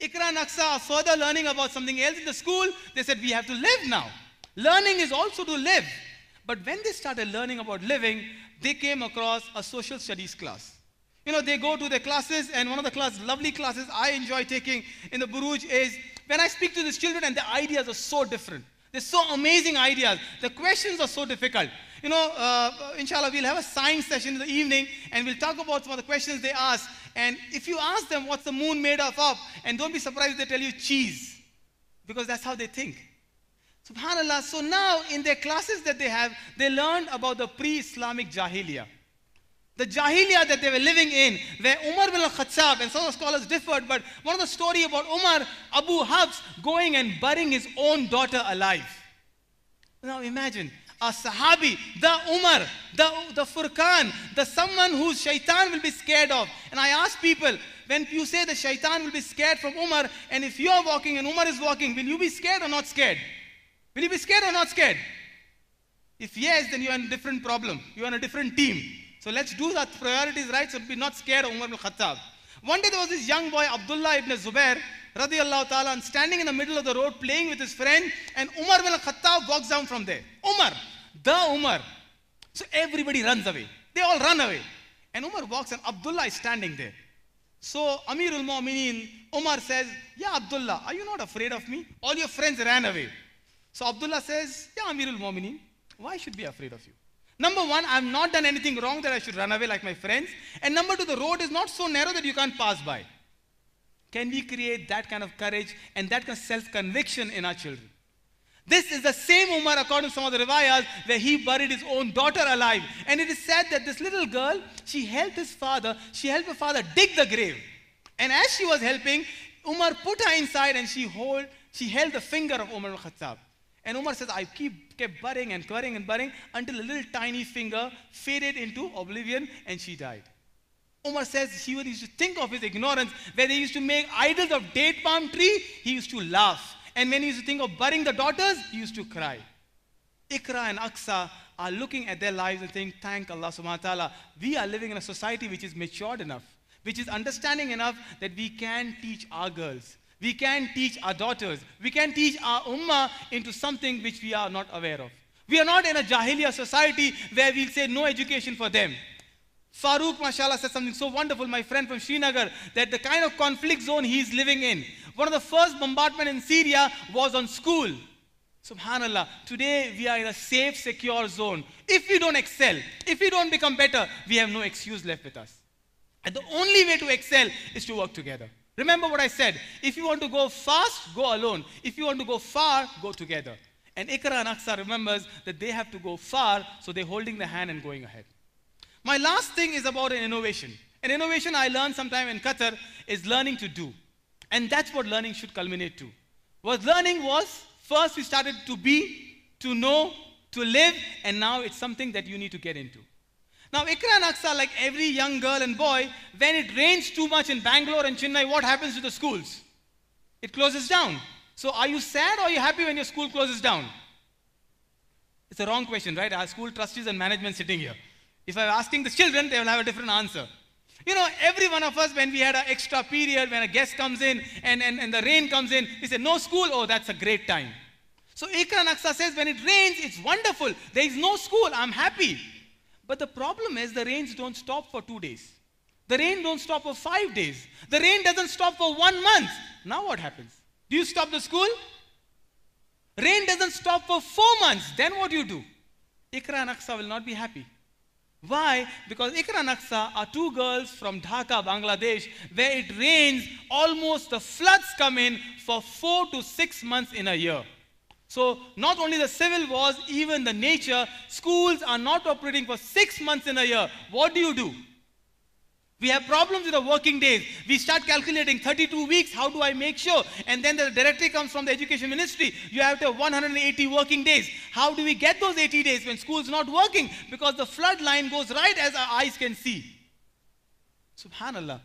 Ikra and Aksa are further learning about something else in the school. They said, we have to live now. Learning is also to live. But when they started learning about living, they came across a social studies class. You know, they go to their classes, and one of the class, lovely classes I enjoy taking in the Buruj is when I speak to these children, and their ideas are so different. They're so amazing ideas. The questions are so difficult. You know, uh, uh, inshallah, we'll have a science session in the evening, and we'll talk about some of the questions they ask. And if you ask them what's the moon made of, up, and don't be surprised they tell you cheese, because that's how they think. Subhanallah. So now in their classes that they have, they learned about the pre-Islamic Jahiliya, The Jahiliya that they were living in, where Umar bin al-Khattab, and some of the scholars differed, but one of the story about Umar, Abu Habs, going and burying his own daughter alive. Now imagine, a Sahabi, the Umar, the, the Furqan, the someone whose shaitan will be scared of. And I ask people, when you say the shaitan will be scared from Umar, and if you are walking and Umar is walking, will you be scared or not scared? Will you be scared or not scared? If yes, then you are in a different problem. You are in a different team. So let's do that priorities right so be not scared of Umar ibn Khattab. One day there was this young boy, Abdullah ibn Zubair, radiallahu ta'ala, and standing in the middle of the road playing with his friend, and Umar ibn Khattab walks down from there. Umar, the Umar. So everybody runs away. They all run away. And Umar walks and Abdullah is standing there. So Amirul Mu'mineen, Umar says, Yeah, Abdullah, are you not afraid of me? All your friends ran away. So Abdullah says, Yeah, Amirul Mu'mineen, why should be afraid of you? Number one, I've not done anything wrong that I should run away like my friends. And number two, the road is not so narrow that you can't pass by. Can we create that kind of courage and that kind of self conviction in our children? This is the same Umar, according to some of the revayas, where he buried his own daughter alive. And it is said that this little girl, she helped his father, she helped her father dig the grave. And as she was helping, Umar put her inside and she hold, she held the finger of Umar al-Khattab. And Umar says, I keep kept burying and burying and burying until a little tiny finger faded into oblivion and she died. Umar says he used to think of his ignorance, where they used to make idols of date palm tree, he used to laugh. And when he used to think of burying the daughters, he used to cry. Ikra and Aksa are looking at their lives and saying, Thank Allah subhanahu wa ta'ala. We are living in a society which is matured enough, which is understanding enough that we can teach our girls, we can teach our daughters, we can teach our ummah into something which we are not aware of. We are not in a jahiliya society where we say no education for them. Farooq, mashallah, said something so wonderful, my friend from Srinagar, that the kind of conflict zone he's living in, one of the first bombardment in Syria was on school. Subhanallah, today we are in a safe, secure zone. If we don't excel, if we don't become better, we have no excuse left with us. And the only way to excel is to work together. Remember what I said. If you want to go fast, go alone. If you want to go far, go together. And Ikra and Aksa remembers that they have to go far, so they're holding the hand and going ahead. My last thing is about an innovation. An innovation I learned sometime in Qatar is learning to do. And that's what learning should culminate to. What learning was, first we started to be, to know, to live, and now it's something that you need to get into. Now, Ikra and Aksa, like every young girl and boy, when it rains too much in Bangalore and Chennai, what happens to the schools? It closes down. So, are you sad or are you happy when your school closes down? It's a wrong question, right? Our school trustees and management sitting here. If I'm asking the children, they will have a different answer. You know, every one of us, when we had an extra period, when a guest comes in and, and, and the rain comes in, we say, no school, oh, that's a great time. So Ikra Naksa says, when it rains, it's wonderful. There is no school, I'm happy. But the problem is the rains don't stop for two days. The rain don't stop for five days. The rain doesn't stop for one month. Now what happens? Do you stop the school? Rain doesn't stop for four months. Then what do you do? Ikra and will not be happy. Why? Because Ikra Naksa are two girls from Dhaka, Bangladesh, where it rains almost the floods come in for four to six months in a year. So, not only the civil wars, even the nature, schools are not operating for six months in a year. What do you do? We have problems with the working days. We start calculating 32 weeks, how do I make sure? And then the directive comes from the education ministry. You have to have 180 working days. How do we get those 80 days when school's not working? Because the flood line goes right as our eyes can see. Subhanallah.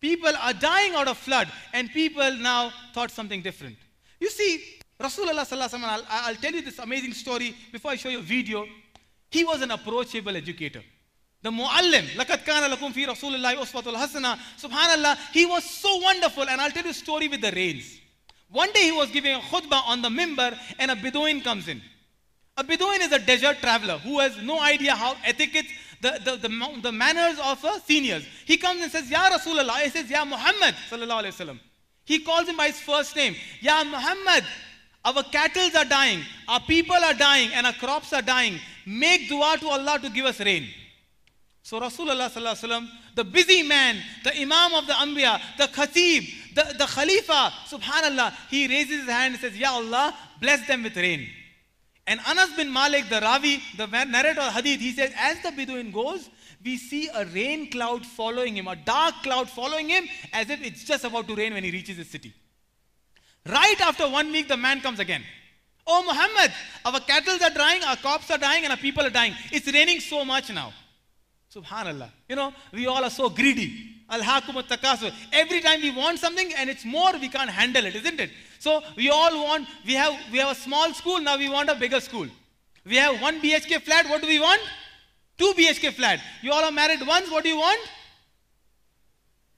People are dying out of flood, and people now thought something different. You see, Rasulullah, alaihi wasallam. I'll tell you this amazing story before I show you a video. He was an approachable educator. The Muallim, لَقَدْ كَانَ لَكُمْ فِي رَسُولِ اللَّهِ أُسْوَةُ الْحَسَنَةِ Subhanallah, he was so wonderful and I'll tell you a story with the rains. One day he was giving a khutbah on the mimbar and a Bedouin comes in. A Bedouin is a desert traveler who has no idea how etiquette, the, the, the, the manners of a seniors. He comes and says, Ya Rasulullah, he says, Ya Muhammad sallallahu alayhi wasallam. He calls him by his first name, Ya Muhammad, our cattle are dying, our people are dying and our crops are dying. Make dua to Allah to give us rain. So Rasulullah sallallahu the busy man, the Imam of the Anbiya, the Khatib, the, the Khalifa, subhanallah, he raises his hand and says, Ya Allah, bless them with rain. And Anas bin Malik, the Ravi, the narrator of Hadith, he says, as the Bedouin goes, we see a rain cloud following him, a dark cloud following him, as if it's just about to rain when he reaches his city. Right after one week, the man comes again. Oh Muhammad, our cattle are dying, our crops are dying, and our people are dying. It's raining so much now. Subhanallah. You know, we all are so greedy. Every time we want something and it's more, we can't handle it, isn't it? So we all want, we have, we have a small school, now we want a bigger school. We have one BHK flat, what do we want? Two BHK flat. You all are married once, what do you want?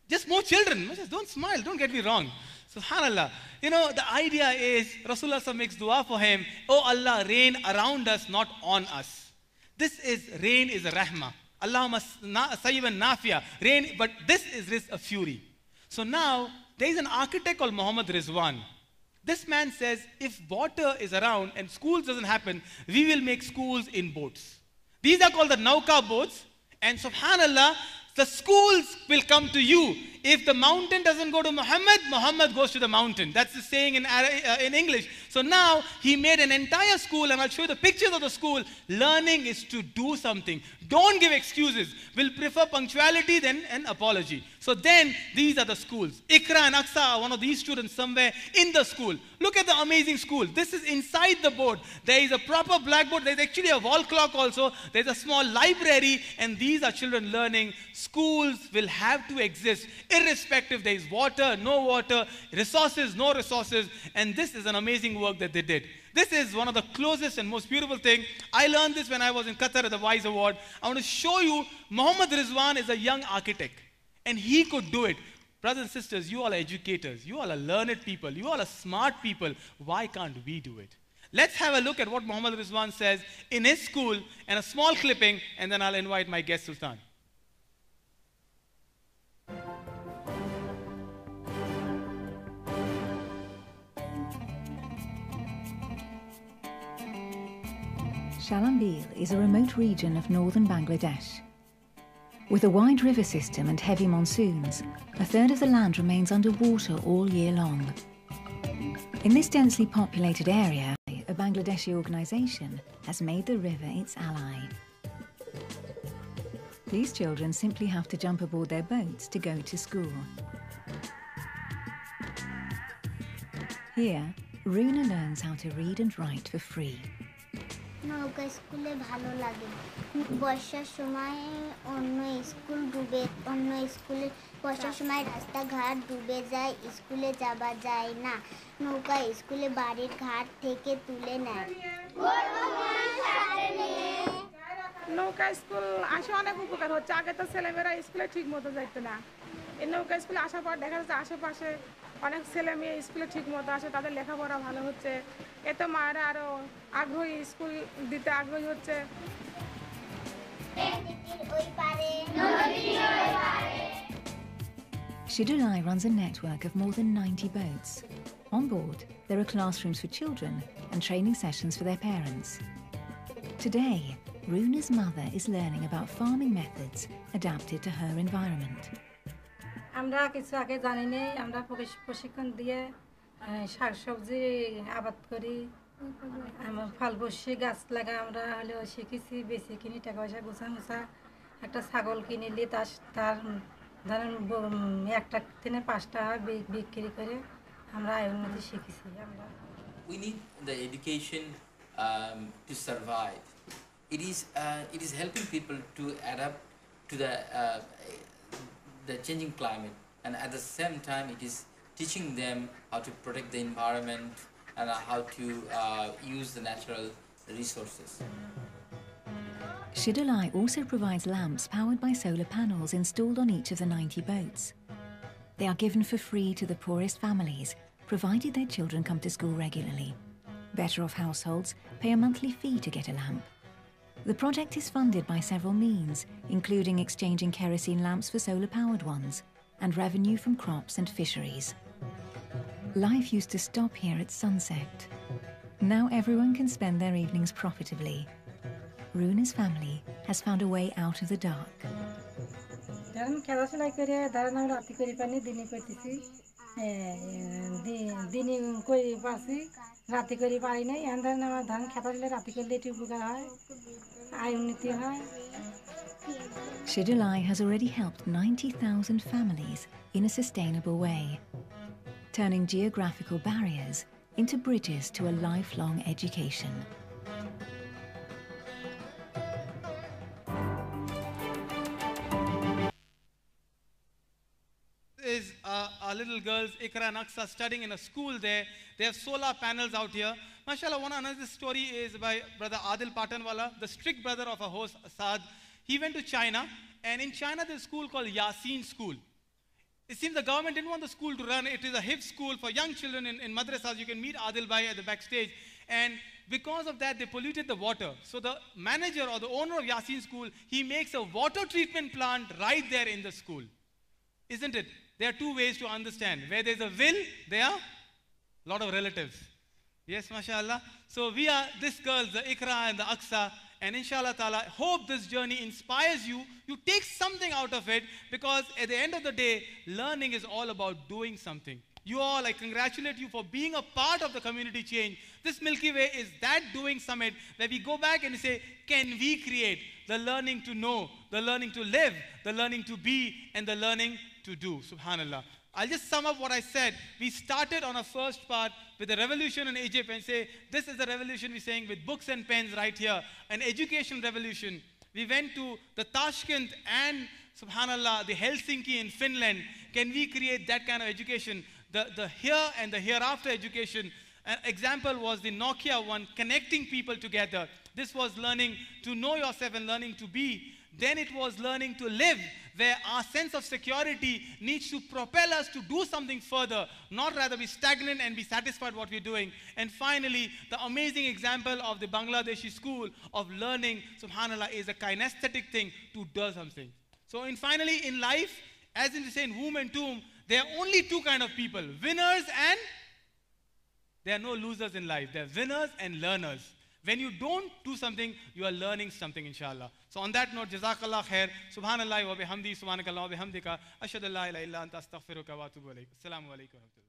Just more children. Don't smile, don't get me wrong. Subhanallah. You know, the idea is Rasulullah makes dua for him, Oh Allah, rain around us, not on us. This is rain is a rahmah. Allama Sayyid Nafia, rain, but this is a fury. So now there is an architect called Muhammad Rizwan. This man says, if water is around and schools doesn't happen, we will make schools in boats. These are called the Nauka boats. And subhanallah, the schools will come to you. If the mountain doesn't go to Muhammad, Muhammad goes to the mountain. That's the saying in, uh, in English. So now he made an entire school, and I'll show you the pictures of the school. Learning is to do something. Don't give excuses. We'll prefer punctuality than an apology. So then these are the schools. Ikra and Aksa are one of these students somewhere in the school. Look at the amazing school. This is inside the board. There is a proper blackboard. There's actually a wall clock also. There's a small library, and these are children learning schools will have to exist irrespective there is water no water resources no resources and this is an amazing work that they did this is one of the closest and most beautiful thing i learned this when i was in qatar at the wise award i want to show you muhammad rizwan is a young architect and he could do it brothers and sisters you all are educators you all are learned people you all are smart people why can't we do it Let's have a look at what Muhammad Rizwan says in his school and a small clipping, and then I'll invite my guest, Sultan. Shalambil is a remote region of northern Bangladesh. With a wide river system and heavy monsoons, a third of the land remains underwater all year long. In this densely populated area, a Bangladeshi organisation has made the river its ally. These children simply have to jump aboard their boats to go to school. Here, Runa learns how to read and write for free. নৌকা স্কুলে ভালো লাগে বর্ষার সময় অন্য school ডুবে অন্য স্কুলে বর্ষার সময় রাস্তাঘাট ডুবে যায় স্কুলে যাওয়া যায় না নৌকা স্কুলে বাড়ির ঘাট থেকে তুলে নেয় নৌকা স্কুল আসে অনেক উপকার হচ্ছে আগে তো ছেলেমেয়েরা স্কুলে ঠিক মতো যাইতো না এই নৌকা স্কুলে আসার পর দেখা যাচ্ছে আশেপাশে অনেক ছেলে মেয়ে স্কুলে আসে তাদের লেখাপড়া ভালো হচ্ছে মায়েরা আগ্রহী স্কুল দিতে আগ্রহী হচ্ছে runs a network of more than 90 boats. On board, there are classrooms for children and training sessions for their parents. Today, Runa's mother is learning about farming methods adapted to her environment. আমরা কিছু আগে জানি নেই আমরা প্রশিক্ষণ দিয়ে শাক সবজি আবাদ করি ফল বসি গাছ লাগা আমরা হলেও শিখেছি বেশি কিনি টাকা পয়সা গোছা মোছা একটা ছাগল কিনিলি তার তার ধরেন একটা দিনে পাঁচটা বিক্রি করে আমরা আয় উন্নতি শিখেছি আমরা We need the education um, to survive. It is, uh, it is helping people to adapt to the uh, the changing climate and at the same time it is teaching them how to protect the environment and how to uh, use the natural resources. Shidalai also provides lamps powered by solar panels installed on each of the 90 boats. They are given for free to the poorest families, provided their children come to school regularly. Better off households pay a monthly fee to get a lamp. The project is funded by several means, including exchanging kerosene lamps for solar-powered ones and revenue from crops and fisheries. Life used to stop here at sunset. Now everyone can spend their evenings profitably. Runa's family has found a way out of the dark. Shidulai has already helped 90,000 families in a sustainable way, turning geographical barriers into bridges to a lifelong education. Is a our little girls, Ikra and studying in a school there. They have solar panels out here MashaAllah, one another story is by brother Adil Patanwala, the strict brother of our host Asad. He went to China, and in China there's a school called Yasin School. It seems the government didn't want the school to run. It is a hip school for young children in, in madrasas. You can meet Adil Bhai at the backstage. And because of that, they polluted the water. So the manager or the owner of Yasin School, he makes a water treatment plant right there in the school. Isn't it? There are two ways to understand. Where there's a will, there are a lot of relatives. Yes, mashallah. So we are this girl, the Ikra and the Aksa. And inshallah ta'ala, hope this journey inspires you. You take something out of it because at the end of the day, learning is all about doing something. You all, I congratulate you for being a part of the community change. This Milky Way is that doing summit where we go back and say, can we create the learning to know, the learning to live, the learning to be, and the learning to do? Subhanallah. I'll just sum up what I said. We started on a first part with the revolution in Egypt and say, this is the revolution we're saying with books and pens right here, an education revolution. We went to the Tashkent and, subhanallah, the Helsinki in Finland. Can we create that kind of education? The, the here and the hereafter education. An example was the Nokia one, connecting people together. This was learning to know yourself and learning to be then it was learning to live, where our sense of security needs to propel us to do something further, not rather be stagnant and be satisfied what we're doing. And finally, the amazing example of the Bangladeshi school of learning, subhanAllah, is a kinesthetic thing to do something. So in finally, in life, as in the saying, womb and tomb, there are only two kind of people, winners and there are no losers in life. There are winners and learners. When you don't do something, you are learning something, inshallah. So on that note, Jazakallah khair. Subhanallah wa bihamdi, subhanakallah wa bihamdika. Ashadu la illa anta astaghfiruka wa atubu alayk. Assalamu alaikum